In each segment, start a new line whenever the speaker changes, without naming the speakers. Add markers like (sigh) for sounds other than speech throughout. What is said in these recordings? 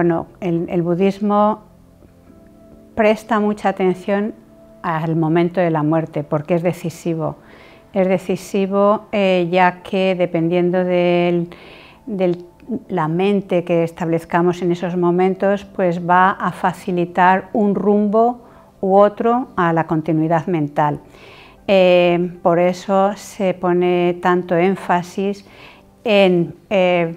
Bueno, el, budismo presta mucha atención al momento de la muerte porque es decisivo. Es decisivo eh, ya que dependiendo de la mente que establezcamos en esos momentos, pues va a facilitar un rumbo u otro a la continuidad mental. Eh, por eso se pone tanto énfasis en eh,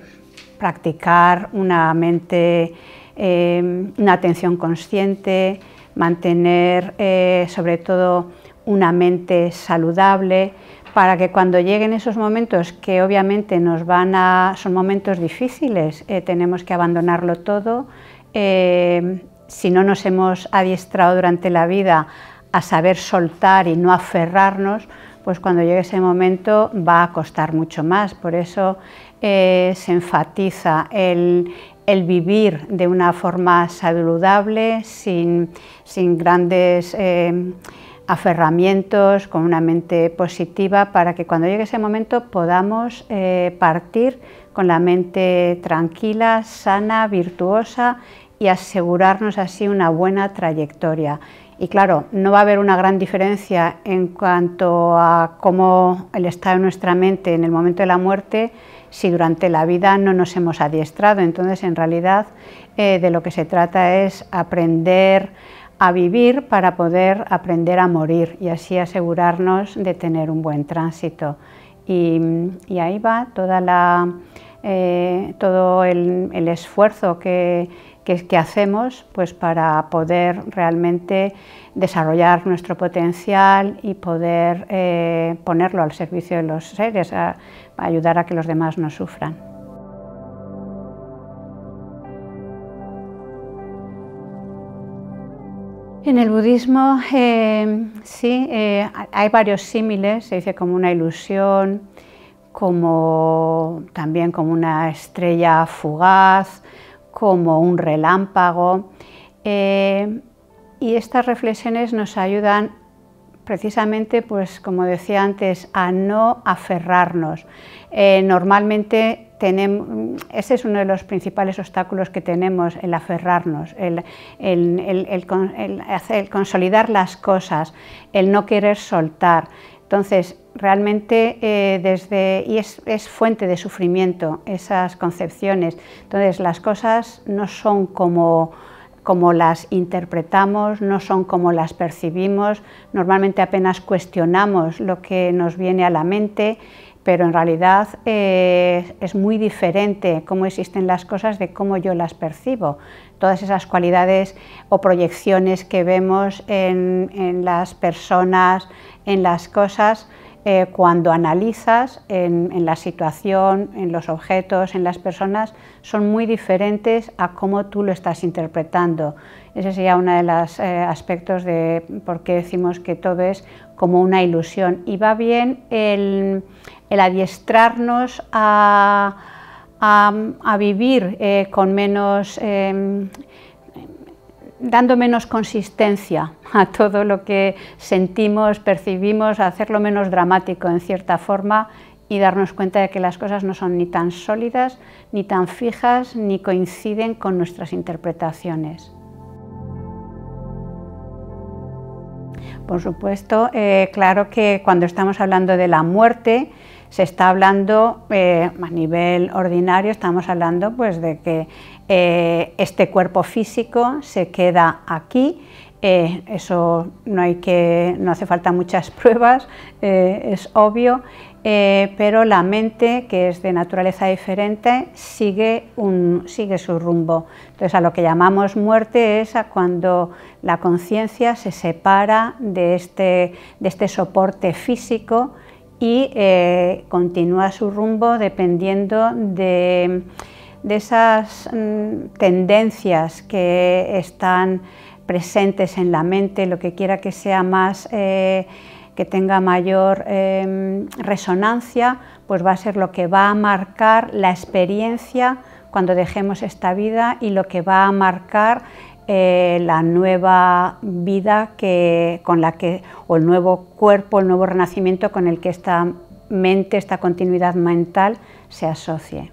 practicar una mente, em, una atención consciente, mantener eh, sobre todo una mente saludable, para que cuando lleguen esos momentos que obviamente nos van a... son momentos difíciles, eh, tenemos que abandonarlo todo, em, si no nos hemos adiestrado durante la vida a saber soltar y no aferrarnos, pues cuando llegue ese momento va a costar mucho más. Por eso eh, se enfatiza el, vivir de una forma saludable, sin, grandes eh, aferramientos, con una mente positiva, para que cuando llegue ese momento podamos eh, partir con la mente tranquila, sana, virtuosa y asegurarnos así una buena trayectoria. Y claro, no va a haber una gran diferencia en cuanto a cómo el estado de nuestra mente en el momento de la muerte si durante la vida no nos hemos adiestrado. Entonces, en realidad, eh, de lo que se trata es aprender a vivir para poder aprender a morir y así asegurarnos de tener un buen tránsito. Y, ahí va toda la, eh, todo el esfuerzo que que, hacemos pues, para poder realmente desarrollar nuestro potencial y poder eh, ponerlo al servicio de los seres, a, ayudar a que los demás no sufran. En el budismo, eh, sí, eh, hay varios símiles, se dice como una ilusión, como también como una estrella fugaz, como un relámpago. Eh, y estas reflexiones nos ayudan precisamente, pues como decía antes, a no aferrarnos. Eh, normalmente ese es uno de los principales obstáculos que tenemos, el aferrarnos, el consolidar las cosas, el no querer soltar, entonces, realmente eh, desde, y es, fuente de sufrimiento esas concepciones. Entonces, las cosas no son como, como las interpretamos, no son como las percibimos, normalmente apenas cuestionamos lo que nos viene a la mente, pero en realidad eh, es muy diferente cómo existen las cosas de cómo yo las percibo. Todas esas cualidades o proyecciones que vemos en, las personas, en las cosas, eh, cuando analizas en, la situación, en los objetos, en las personas, son muy diferentes a cómo tú lo estás interpretando. Ese sería uno de los eh, aspectos de por qué decimos que todo es como una ilusión. Y va bien el, adiestrarnos a, vivir eh, con menos, em, dando menos consistencia a todo lo que sentimos, percibimos, a hacerlo menos dramático en cierta forma y darnos cuenta de que las cosas no son ni tan sólidas, ni tan fijas, ni coinciden con nuestras interpretaciones. Por supuesto, eh, claro que cuando estamos hablando de la muerte, se está hablando eh, a nivel ordinario, estamos hablando pues de que eh, este cuerpo físico se queda aquí, eso no, hay que, no hace falta muchas (laughs) pruebas, es obvio, eh, pero la mente, que es de naturaleza diferente, sigue, su rumbo. Entonces, a lo que llamamos muerte es a cuando la conciencia se separa de este, este soporte físico y eh, continúa su rumbo dependiendo de, esas mm, tendencias que están presentes en la mente, lo que quiera que sea más... Eh, que tenga mayor eh, resonancia, pues va a ser lo que va a marcar la experiencia cuando dejemos esta vida y lo que va a marcar eh, la nueva vida con la que, o el nuevo cuerpo, el nuevo renacimiento con el que esta mente, esta continuidad mental se asocie.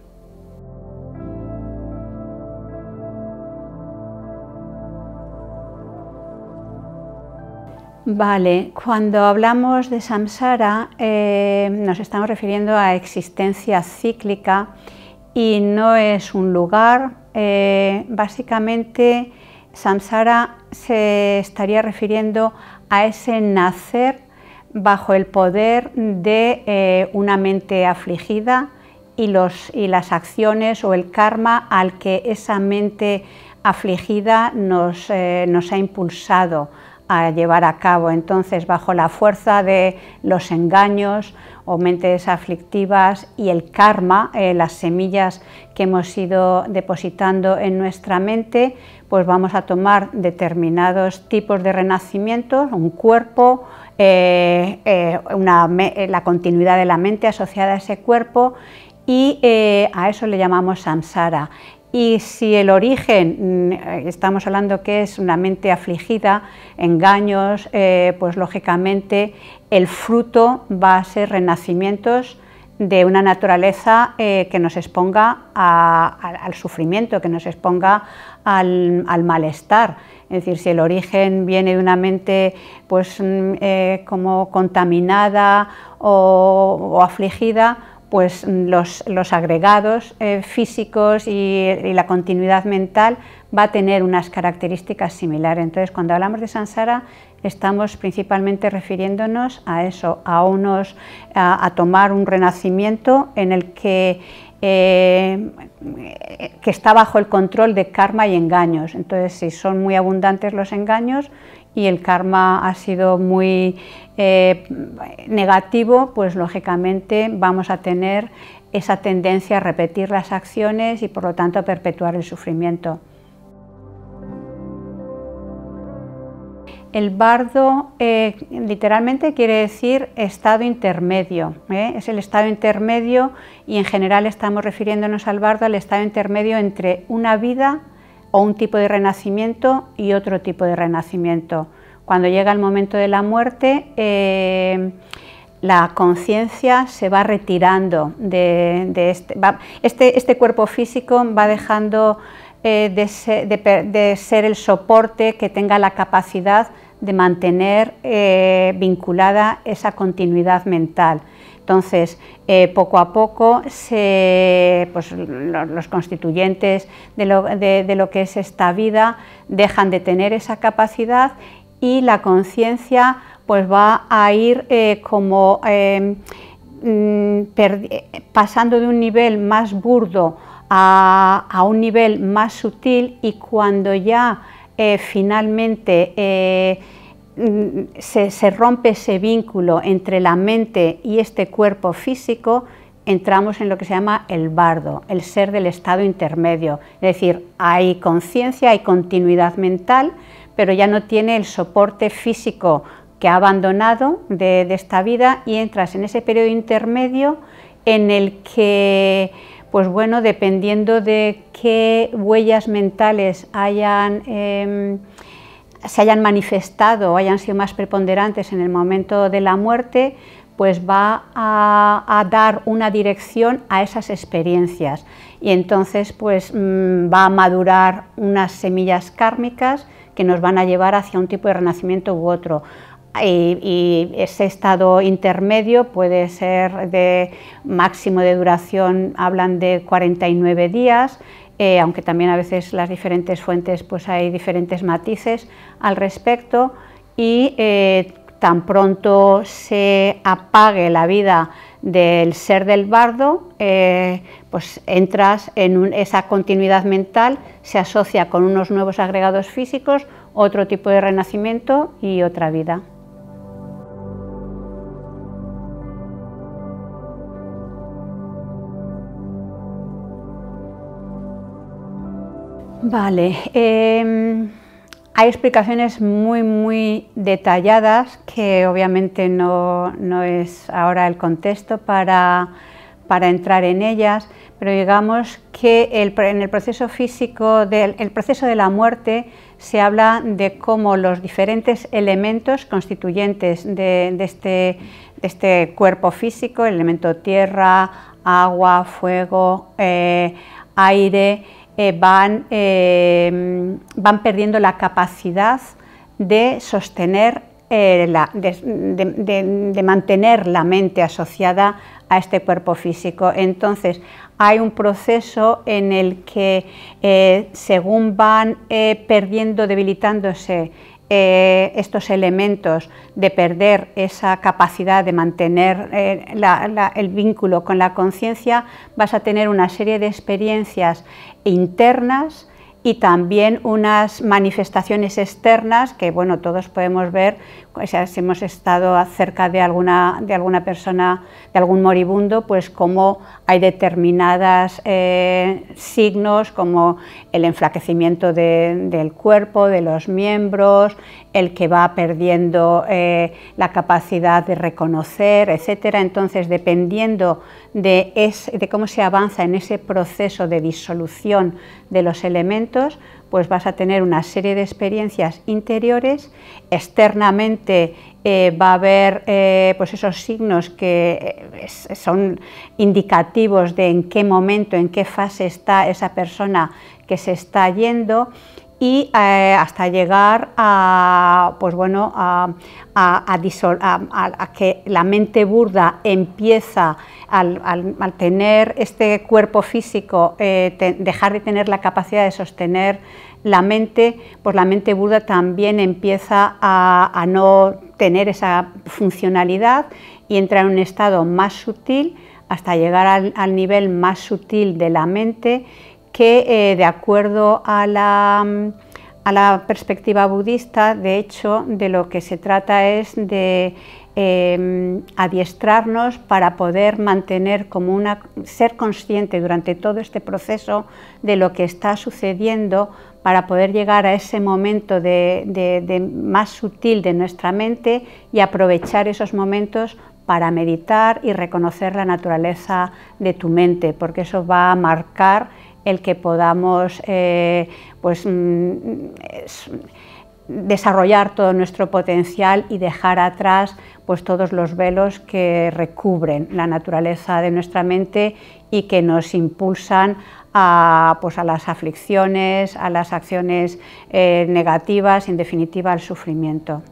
Vale, cuando hablamos de samsara eh, nos estamos refiriendo a existencia cíclica y no es un lugar. Eh, básicamente, samsara se estaría refiriendo a ese nacer bajo el poder de eh, una mente afligida y, las acciones o el karma al que esa mente afligida nos ha impulsado a llevar a cabo. Entonces, bajo la fuerza de los engaños o mentes aflictivas y el karma, eh, las semillas que hemos ido depositando en nuestra mente, pues vamos a tomar determinados tipos de renacimientos, un cuerpo, eh, eh, una, la continuidad de la mente asociada a ese cuerpo y a eso le llamamos samsara. Y si el origen, mm, estamos hablando que es una mente afligida, engaños, eh, pues lógicamente el fruto va a ser renacimientos de una naturaleza eh, que nos exponga al sufrimiento, que nos exponga al, malestar. Es decir, si el origen viene de una mente pues, mm, eh, como contaminada o afligida, pues los, agregados eh, físicos y, la continuidad mental va a tener unas características similares. Entonces, cuando hablamos de sansara, estamos principalmente refiriéndonos a eso, a, unos, a, tomar un renacimiento en el que eh, que está bajo el control de karma y engaños. Entonces, si son muy abundantes los engaños, y el karma ha sido muy eh, negativo, pues lógicamente vamos a tener esa tendencia a repetir las acciones y por lo tanto a perpetuar el sufrimiento. El bardo eh, literalmente quiere decir estado intermedio, ¿eh? es el estado intermedio y en general estamos refiriéndonos al bardo al estado intermedio entre una vida o un tipo de renacimiento y otro tipo de renacimiento. Cuando llega el momento de la muerte, eh, la conciencia se va retirando de, este, este, este, cuerpo físico, va dejando eh, de, ser, el soporte que tenga la capacidad de mantener eh, vinculada esa continuidad mental. Entonces, eh, poco a poco, pues, los constituyentes de lo, que es esta vida dejan de tener esa capacidad y la conciencia pues va a ir eh, como em, mm, pasando de un nivel más burdo a, un nivel más sutil y cuando ya eh, finalmente se, rompe ese vínculo entre la mente y este cuerpo físico, entramos en lo que se llama el bardo, el ser del estado intermedio. Es decir, hay conciencia, hay continuidad mental, pero ya no tiene el soporte físico que ha abandonado de, esta vida y entras en ese periodo intermedio en el que, pues bueno, dependiendo de qué huellas mentales hayan... Em, se hayan manifestado o hayan sido más preponderantes en el momento de la muerte, pues va a, dar una dirección a esas experiencias y entonces pues mm, va a madurar unas semillas kármicas que nos van a llevar hacia un tipo de renacimiento u otro. y, ese estado intermedio puede ser de máximo de duración, hablan de 49 días, eh, aunque también a veces las diferentes fuentes pues hay diferentes matices al respecto y eh, tan pronto se apague la vida del ser del bardo, eh, pues entras en esa continuidad mental, se asocia con unos nuevos agregados físicos, otro tipo de renacimiento y otra vida. Vale, em, hay explicaciones muy, muy detalladas que obviamente no, es ahora el contexto para, entrar en ellas, pero digamos que en el proceso físico, del el proceso de la muerte, se habla de cómo los diferentes elementos constituyentes de, este, este, cuerpo físico, el elemento tierra, agua, fuego, eh, aire, eh, van, eh, van perdiendo la capacidad de sostener, eh, de, mantener la mente asociada a este cuerpo físico. Entonces, hay un proceso en el que, según van perdiendo, debilitándose eh, estos elementos, de perder esa capacidad de mantener eh, el vínculo con la conciencia, vas a tener una serie de experiencias internas y también unas manifestaciones externas que bueno todos podemos ver si hemos estado cerca de alguna de alguna persona de algún moribundo pues cómo hay determinadas eh, signos como el enflaquecimiento del cuerpo de los miembros el que va perdiendo eh, la capacidad de reconocer, etcétera. Entonces, dependiendo de, cómo se avanza en ese proceso de disolución de los elementos, pues vas a tener una serie de experiencias interiores, externamente eh, va a haber eh, pues esos signos que son indicativos de en qué momento, en qué fase está esa persona que se está yendo y eh, hasta llegar a, pues bueno, a, que la mente burda empieza al, tener este cuerpo físico, eh, dejar de tener la capacidad de sostener la mente, pues la mente burda también empieza a no tener esa funcionalidad y entra en un estado más sutil hasta llegar al, nivel más sutil de la mente que eh, de acuerdo mm, a la, perspectiva budista, de hecho, de lo que se trata es de eh, mm, adiestrarnos para poder mantener como una ser consciente durante todo este proceso de lo que está sucediendo para poder llegar a ese momento más sutil de nuestra mente y aprovechar esos momentos para meditar y reconocer la naturaleza de tu mente, porque eso va a marcar el que podamos eh, pues, mm, desarrollar todo nuestro potencial y dejar atrás pues, todos los velos que recubren la naturaleza de nuestra mente y que nos impulsan a, pues, las aflicciones, a las acciones negativas eh, negativas, en definitiva al sufrimiento.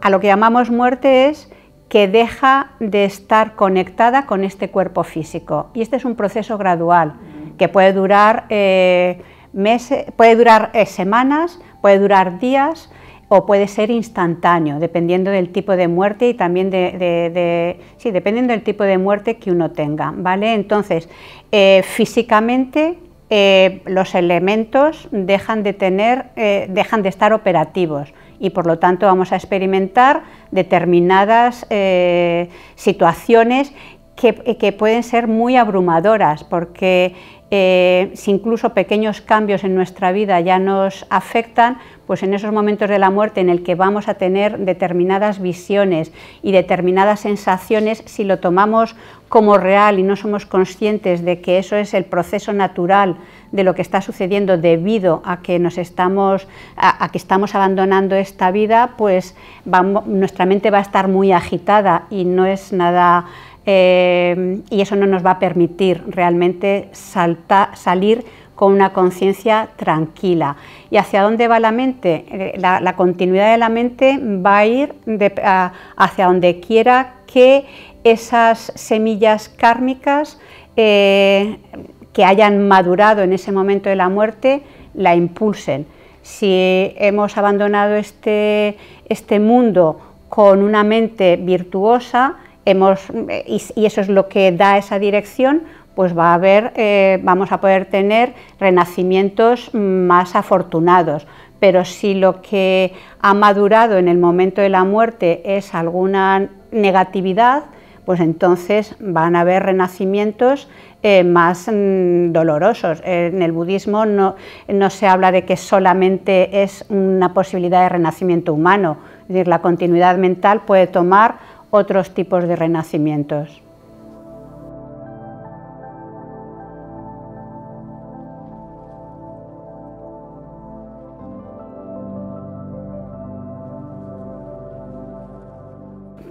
a lo que llamamos muerte es que deja de estar conectada con este cuerpo físico. Y este es un proceso gradual que puede durar, eh, meses, puede durar eh, semanas, puede durar días o puede ser instantáneo, dependiendo del tipo de muerte y también de, sí, dependiendo del tipo de muerte que uno tenga, ¿vale? Entonces, eh, físicamente los elementos dejan de tener, dejan de estar operativos y por lo tanto vamos a experimentar determinadas eh, situaciones que, pueden ser muy abrumadoras porque eh, si incluso pequeños cambios en nuestra vida ya nos afectan, pues en esos momentos de la muerte en el que vamos a tener determinadas visiones y determinadas sensaciones, si lo tomamos como real y no somos conscientes de que eso es el proceso natural de lo que está sucediendo debido a que nos estamos a, que estamos abandonando esta vida, pues nuestra mente va a estar muy agitada y no es nada eh, y eso no nos va a permitir realmente salir con una conciencia tranquila. ¿Y hacia dónde va la mente? Eh, la, continuidad de la mente va a ir hacia donde quiera que esas semillas kármicas eh, que hayan madurado en ese momento de la muerte la impulsen. Si hemos abandonado este, este mundo con una mente virtuosa, eh, y eso es lo que da esa dirección, pues va a haber, eh, vamos a poder tener renacimientos más afortunados. Pero si lo que ha madurado en el momento de la muerte es alguna negatividad, pues entonces van a haber renacimientos eh, más mm, dolorosos. En el budismo no, no, se habla de que solamente es una posibilidad de renacimiento humano, es decir, la continuidad mental puede tomar otros tipos de renacimientos.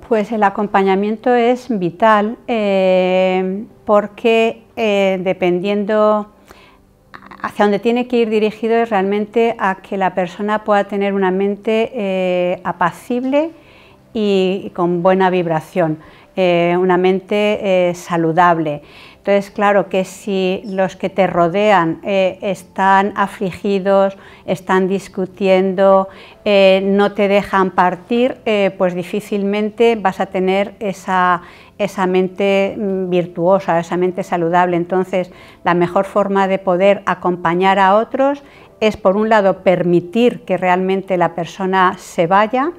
Pues el acompañamiento es vital eh, porque eh, dependiendo hacia dónde tiene que ir dirigido es realmente a que la persona pueda tener una mente eh, apacible y con buena vibración. Eh, una mente eh, saludable. Entonces, claro que si los que te rodean eh, están afligidos, están discutiendo, no te dejan partir, pues difícilmente vas a tener esa mente mm, virtuosa, esa mente saludable. Entonces, la mejor forma de poder acompañar a otros es, por un lado, permitir que realmente la persona se vaya,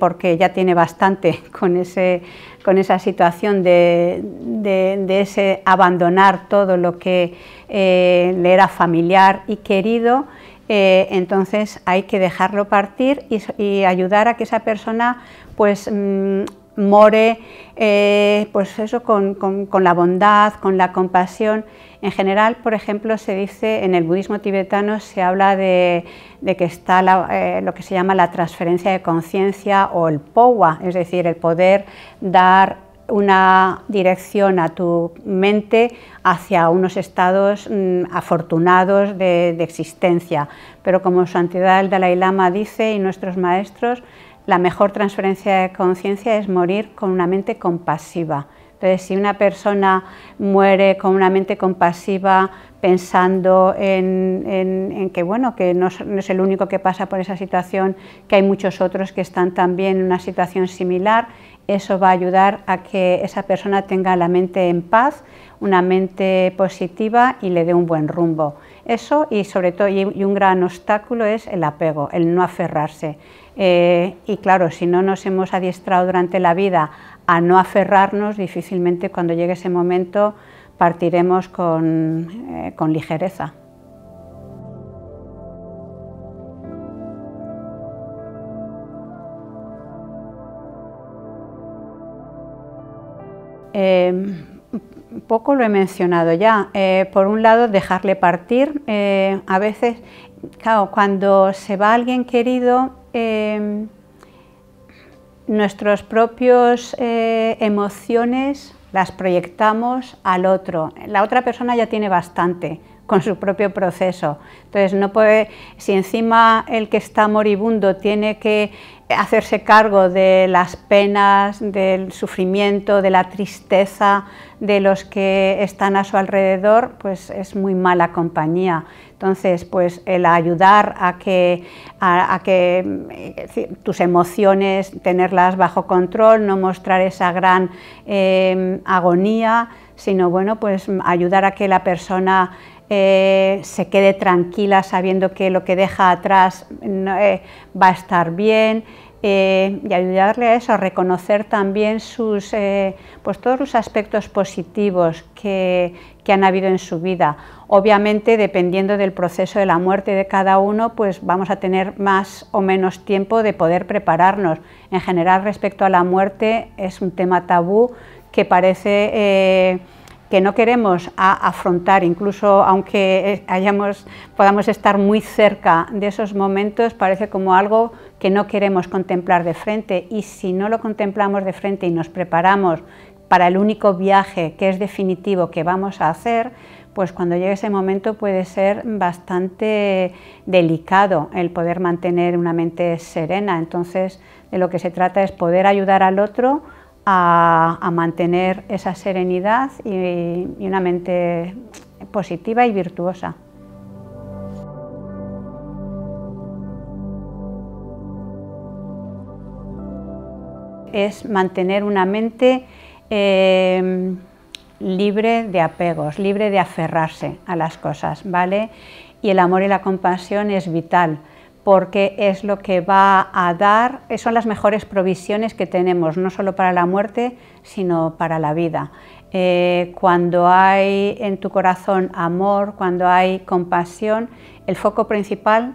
porque ya tiene bastante (laughs) con ese con esa situación de, ese abandonar todo lo que eh, le era familiar y querido, eh, entonces hay que dejarlo partir y, ayudar a que esa persona pues mm, More, eh, pues eso, con, la bondad, con la compasión. En general, por ejemplo, se dice en el budismo tibetano se habla de, que está eh, lo que se llama la transferencia de conciencia o el powa, es decir, el poder dar una dirección a tu mente hacia unos estados mm, afortunados de, de existencia. Pero como Santidad el Dalai Lama dice y nuestros maestros, la mejor transferencia de conciencia es morir con una mente compasiva. Entonces, si una persona muere con una mente compasiva, pensando en, que bueno, que no es, el único que pasa por esa situación, que hay muchos otros que están también en una situación similar, eso va a ayudar a que esa persona tenga la mente en paz, una mente positiva y le dé un buen rumbo. Eso y sobre todo y un gran obstáculo es el apego, el no aferrarse. Eh, y claro, si no nos hemos adiestrado durante la vida a no aferrarnos, difícilmente cuando llegue ese momento partiremos con, eh, ligereza. Eh, poco lo he mencionado ya. Eh, por un lado, dejarle partir. a veces, claro, cuando se va alguien querido, Em, eh, nuestras propias emociones las proyectamos al otro. La otra persona ya tiene bastante, con su propio proceso. Entonces, no puede, si encima el que está moribundo tiene que hacerse cargo de las penas, del sufrimiento, de la tristeza de los que están a su alrededor, pues es muy mala compañía. Entonces, pues el ayudar a que, a, que tus emociones, tenerlas bajo control, no mostrar esa gran eh, agonía, sino bueno, pues ayudar a que la persona eh, se quede tranquila sabiendo que lo que deja atrás eh, va a estar bien eh, y ayudarle a eso, a reconocer también sus, pues todos los aspectos positivos que, que, han habido en su vida. Obviamente, dependiendo del proceso de la muerte de cada uno, pues vamos a tener más o menos tiempo de poder prepararnos. En general, respecto a la muerte, es un tema tabú que parece que no queremos afrontar, incluso aunque eh, hayamos, podamos estar muy cerca de esos momentos, parece como algo que no queremos contemplar de frente y si no lo contemplamos de frente y nos preparamos para el único viaje que es definitivo que vamos a hacer, pues cuando llegue ese momento puede ser bastante delicado el poder mantener una mente serena. Entonces, de lo que se trata es poder ayudar al otro, a, mantener esa serenidad y, una mente positiva y virtuosa. es mantener una mente em, libre de apegos, libre de aferrarse a las cosas, ¿vale? Y el amor y la compasión es vital porque es lo que va a dar, eh, son las mejores provisiones que tenemos, no solo para la muerte, sino para la vida. Eh, cuando hay en tu corazón amor, cuando hay compasión, el foco principal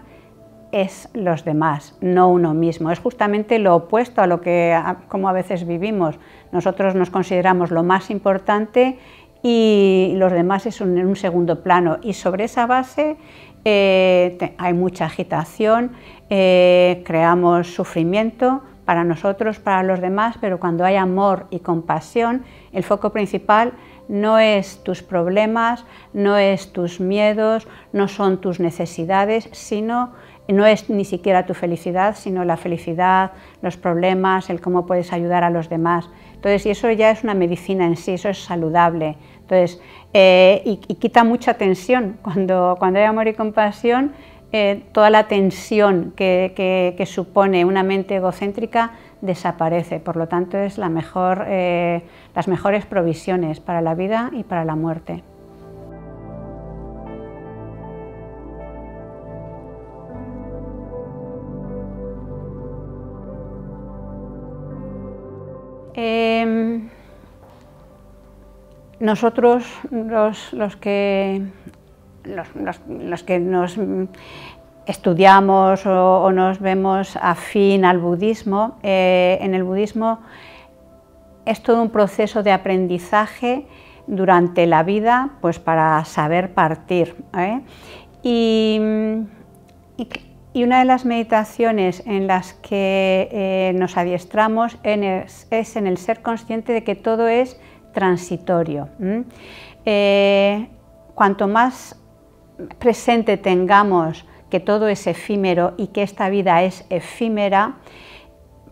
es los demás, no uno mismo. Es justamente lo opuesto a lo que como a veces vivimos. Nosotros nos consideramos lo más importante y los demás es un segundo plano. Y sobre esa base eh, hay mucha agitación, eh, creamos sufrimiento para nosotros, para los demás, pero cuando hay amor y compasión, el foco principal no es tus problemas, no es tus miedos, no son tus necesidades, sino no es ni siquiera tu felicidad, sino la felicidad, los problemas, el cómo puedes ayudar a los demás. Entonces, y eso ya es una medicina en sí, eso es saludable. Entonces, eh, y, quita mucha tensión. Cuando, cuando hay amor y compasión, eh, toda la tensión que, supone una mente egocéntrica desaparece. Por lo tanto, es la mejor, eh, las mejores provisiones para la vida y para la muerte. Nosotros, los, que, nos estudiamos o, nos vemos afín al budismo, eh, en el budismo es todo un proceso de aprendizaje durante la vida pues para saber partir. ¿eh? Y, una de las meditaciones en las que eh, nos adiestramos es en el ser consciente de que todo es transitorio. Eh, cuanto más presente tengamos que todo es efímero y que esta vida es efímera,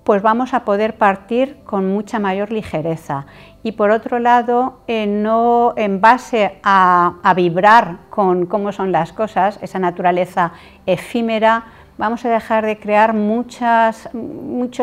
pues vamos a poder partir con mucha mayor ligereza. Y por otro lado, eh, no en base a, vibrar con cómo son las cosas, esa naturaleza efímera, vamos a dejar de crear muchos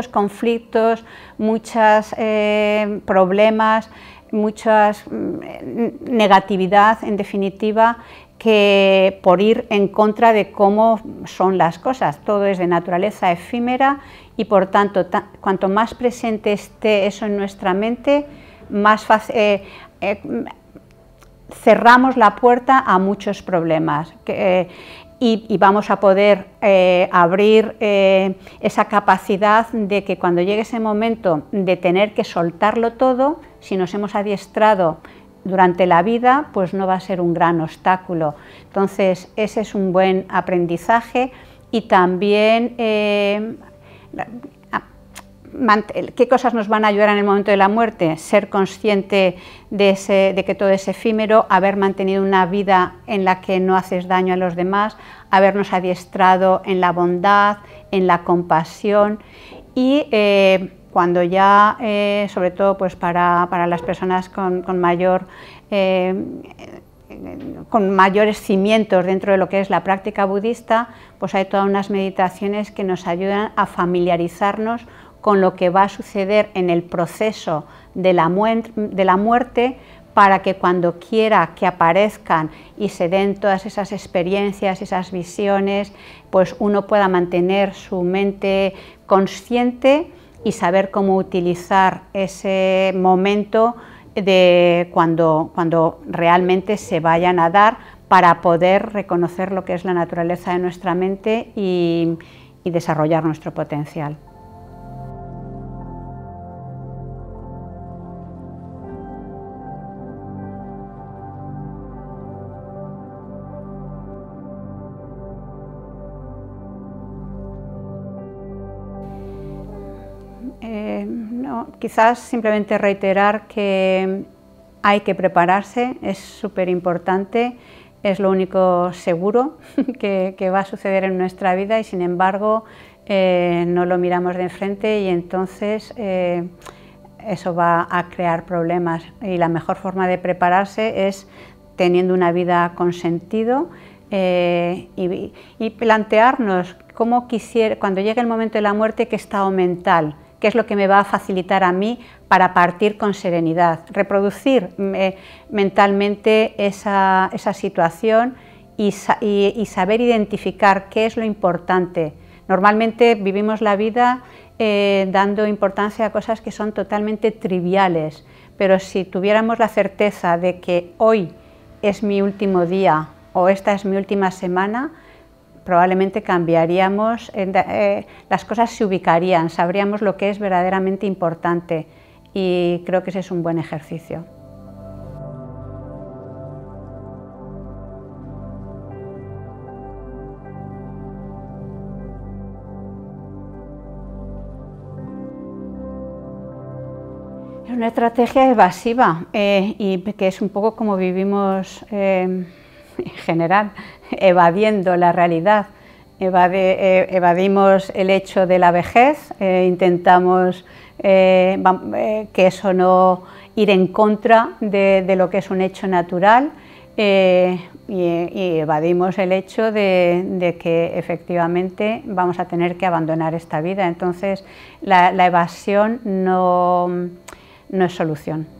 conflictos, muchos eh, problemas, mucha mm, negatividad, en definitiva, que por ir en contra de cómo son las cosas. Todo es de naturaleza efímera y por tanto, cuanto más presente esté eso en nuestra mente, más eh, eh, cerramos la puerta a muchos problemas eh, y, vamos a poder abrir esa capacidad de que cuando llegue ese momento de tener que soltarlo todo, si nos hemos adiestrado durante la vida, pues no va a ser un gran obstáculo. Entonces, ese es un buen aprendizaje y también eh, qué cosas nos van a ayudar en el momento de la muerte, ser consciente de, que todo es efímero, haber mantenido una vida en la que no haces daño a los demás, habernos adiestrado en la bondad, en la compasión y... Eh, cuando ya, eh, sobre todo pues para, las personas con, mayor... Eh, eh, con mayores cimientos dentro de lo que es la práctica budista, pues hay todas unas meditaciones que nos ayudan a familiarizarnos con lo que va a suceder en el proceso de la, de la muerte para que cuando quiera que aparezcan y se den todas esas experiencias, esas visiones, pues uno pueda mantener su mente consciente y saber cómo utilizar ese momento de cuando, realmente se vayan a dar para poder reconocer lo que es la naturaleza de nuestra mente y desarrollar nuestro potencial. Quizás simplemente reiterar que hay que prepararse, es súper importante, es lo único seguro (laughs) que, va a suceder en nuestra vida y sin embargo eh, no lo miramos de enfrente y entonces eh, eso va a crear problemas y la mejor forma de prepararse es teniendo una vida con sentido eh, y, plantearnos cómo quisiera, cuando llegue el momento de la muerte, qué estado mental qué es lo que me va a facilitar a mí para partir con serenidad, reproducir mm, eh, mentalmente esa, situación y, saber identificar qué es lo importante. Normalmente vivimos la vida eh, dando importancia a cosas que son totalmente triviales, pero si tuviéramos la certeza de que hoy es mi último día o esta es mi última semana, probablemente cambiaríamos, eh, las cosas se ubicarían, sabríamos lo que es verdaderamente importante y creo que ese es un buen ejercicio. Es una estrategia evasiva eh, y que es un poco como vivimos eh, en general, evadiendo la realidad. Eh, evadimos el hecho de la vejez, eh, intentamos eh, que eso no ir en contra de, lo que es un hecho natural. y, evadimos el hecho de, que efectivamente vamos a tener que abandonar esta vida. Entonces, la, evasión no es solución.